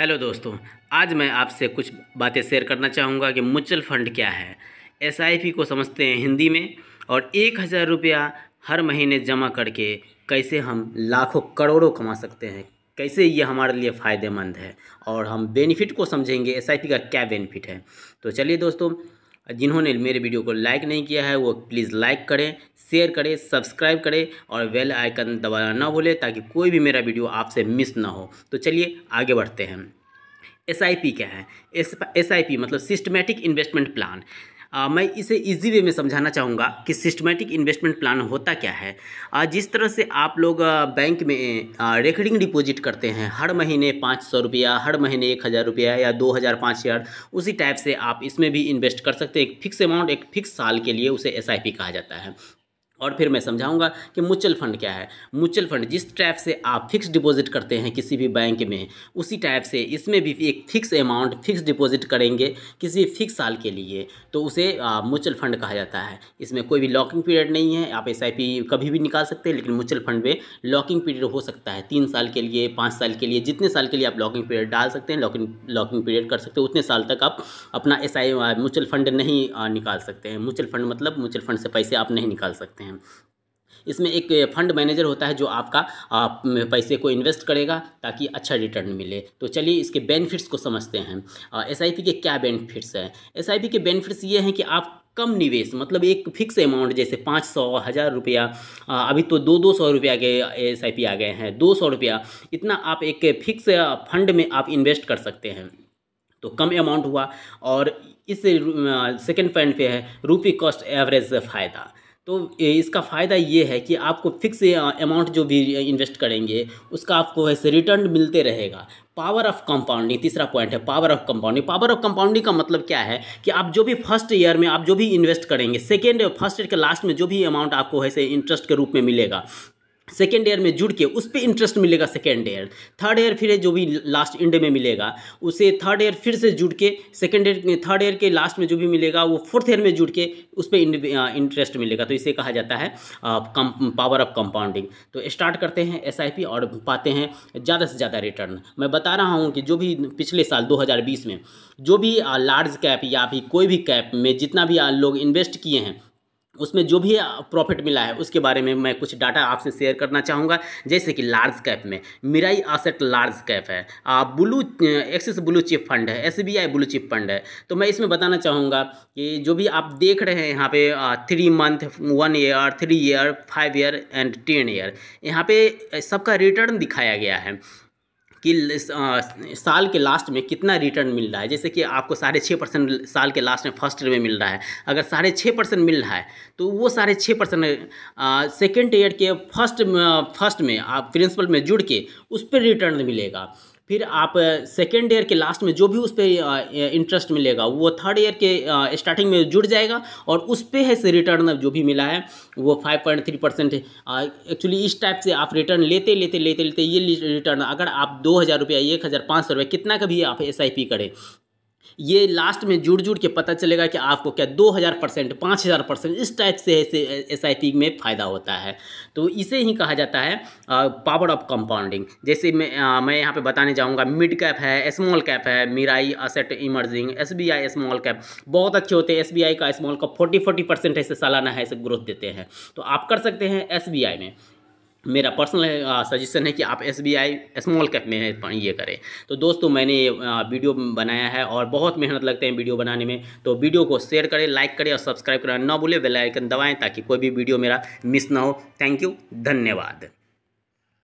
hello दोस्तों आज मैं आपसे कुछ बातें शेयर करना चाहूँगा कि म्यूचुअल फंड क्या है एस को समझते हैं हिंदी में और एक हज़ार रुपया हर महीने जमा करके कैसे हम लाखों करोड़ों कमा सकते हैं कैसे ये हमारे लिए फ़ायदेमंद है और हम बेनिफिट को समझेंगे एस का क्या बेनिफिट है तो चलिए दोस्तों जिन्होंने मेरे वीडियो को लाइक नहीं किया है वो प्लीज़ लाइक करें शेयर करें सब्सक्राइब करें और बेल आइकन दबाना ना भूलें ताकि कोई भी मेरा वीडियो आपसे मिस ना हो तो चलिए आगे बढ़ते हैं एस क्या है एस मतलब सिस्टमेटिक इन्वेस्टमेंट प्लान आ, मैं इसे इजी वे में समझाना चाहूँगा कि सिस्टमेटिक इन्वेस्टमेंट प्लान होता क्या है आ, जिस तरह से आप लोग बैंक में रेकरिंग डिपॉजिट करते हैं हर महीने पाँच सौ रुपया हर महीने एक हज़ार रुपया या दो हज़ार पाँच हज़ार उसी टाइप से आप इसमें भी इन्वेस्ट कर सकते हैं एक फिक्स अमाउंट एक फिक्स साल के लिए उसे एस कहा जाता है और फिर मैं समझाऊंगा कि म्यूचुअल फंड क्या है म्यूचुअल फंड जिस टाइप से आप फिक्स डिपॉजिट करते हैं किसी भी बैंक में उसी टाइप से इसमें भी एक फिक्स अमाउंट फिक्स डिपॉजिट करेंगे किसी फिक्स साल के लिए तो उसे म्यूचुअल फंड कहा जाता है इसमें कोई भी लॉकिंग पीरियड नहीं है आप एस कभी भी निकाल सकते हैं लेकिन म्यूचुअल फंड में लॉकिंग पीरियड हो सकता है तीन साल के लिए पाँच साल के लिए जितने साल के लिए आप लॉकिंग पीरियड डाल सकते हैं लॉकिंग लॉकिंग पीरियड कर सकते हैं उतने साल तक आप अपना एस म्यूचुअल फंड नहीं निकाल सकते हैं म्यूचुअल फंड मतलब म्यूचुअल फंड से पैसे आप नहीं निकाल सकते हैं हैं इसमें एक फंड मैनेजर होता है जो आपका आप पैसे को इन्वेस्ट करेगा ताकि अच्छा रिटर्न मिले तो चलिए इसके बेनिफिट्स को समझते हैं एस के क्या बेनिफिट्स हैं एस के बेनिफिट्स ये हैं कि आप कम निवेश मतलब एक फिक्स अमाउंट जैसे पाँच सौ हज़ार रुपया अभी तो दो दो सौ रुपया के एस आ गए हैं दो सौ रुपया इतना आप एक फिक्स फंड में आप इन्वेस्ट कर सकते हैं तो कम अमाउंट हुआ और इस सेकेंड पॉइंट पे है रुपी कॉस्ट एवरेज फ़ायदा तो इसका फ़ायदा ये है कि आपको फिक्स अमाउंट जो भी इन्वेस्ट करेंगे उसका आपको ऐसे रिटर्न मिलते रहेगा पावर ऑफ कंपाउंडिंग तीसरा पॉइंट है power of compounding power of compounding का मतलब क्या है कि आप जो भी फर्स्ट ईयर में आप जो भी इन्वेस्ट करेंगे सेकेंड फर्स्ट ईयर के लास्ट में जो भी अमाउंट आपको ऐसे इंटरेस्ट के रूप में मिलेगा सेकेंड ईयर में जुड़ के उस पर इंटरेस्ट मिलेगा सेकेंड ईयर थर्ड ईयर फिर जो भी लास्ट इंड में मिलेगा उसे थर्ड ईयर फिर से जुड़ के सेकेंड ईयर थर्ड ईयर के लास्ट में जो भी मिलेगा वो फोर्थ ईयर में जुड़ के उस पर इंटरेस्ट uh, मिलेगा तो इसे कहा जाता है कम पावर ऑफ कंपाउंडिंग तो स्टार्ट करते हैं एस और पाते हैं ज़्यादा से ज़्यादा रिटर्न मैं बता रहा हूँ कि जो भी पिछले साल दो में जो भी लार्ज uh, कैप या फिर कोई भी कैप में जितना भी uh, लोग इन्वेस्ट किए हैं उसमें जो भी प्रॉफिट मिला है उसके बारे में मैं कुछ डाटा आपसे शेयर करना चाहूँगा जैसे कि लार्ज कैप में मिराई आसेट लार्ज कैप है blue Axis blue chip fund है एस ब्लू चिप फंड है तो मैं इसमें बताना चाहूँगा कि जो भी आप देख रहे हैं यहाँ पे three month one year three year five year and ten year यहाँ पे सबका रिटर्न दिखाया गया है कि साल के लास्ट में कितना रिटर्न मिल रहा है जैसे कि आपको साढ़े छः परसेंट साल के लास्ट में फर्स्ट ईयर में मिल रहा है अगर साढ़े छः परसेंट मिल रहा है तो वो साढ़े छः परसेंट सेकेंड ईयर के फर्स्ट फर्स्ट में आप प्रिंसिपल में जुड़ के उस पर रिटर्न मिलेगा फिर आप सेकेंड ईयर के लास्ट में जो भी उस पर इंटरेस्ट मिलेगा वो थर्ड ईयर के स्टार्टिंग में जुड़ जाएगा और उस पर है से रिटर्न जो भी मिला है वो five point three percent actually इस टाइप से आप रिटर्न लेते लेते लेते लेते ये रिटर्न अगर आप दो हज़ार रुपया एक हज़ार पाँच सौ रुपया कितना का भी आप एस आई पी करें ये लास्ट में जुड़ जुड़ के पता चलेगा कि आपको क्या दो हज़ार परसेंट पाँच हज़ार परसेंट इस टाइप से एस आई में फ़ायदा होता है तो इसे ही कहा जाता है पावर ऑफ कंपाउंडिंग जैसे मैं आ, मैं यहाँ पे बताने जाऊँगा मिड कैप है स्मॉल कैप है Mirae asset emerging S B I small cap बहुत अच्छे होते हैं एस बी आई का स्मॉल का फोर्टी फोर्टी परसेंट ऐसे सालाना है ऐसे ग्रोथ देते हैं तो आप कर सकते हैं एस बी आई में मेरा पर्सनल सजेशन है कि आप S B I small cap में ये करें तो दोस्तों मैंने वीडियो बनाया है और बहुत मेहनत लगते हैं वीडियो बनाने में तो वीडियो को शेयर करें लाइक करें और सब्सक्राइब करें ना भूलें बेल आइकन दबाएं ताकि कोई भी वीडियो मेरा मिस ना हो थैंक यू धन्यवाद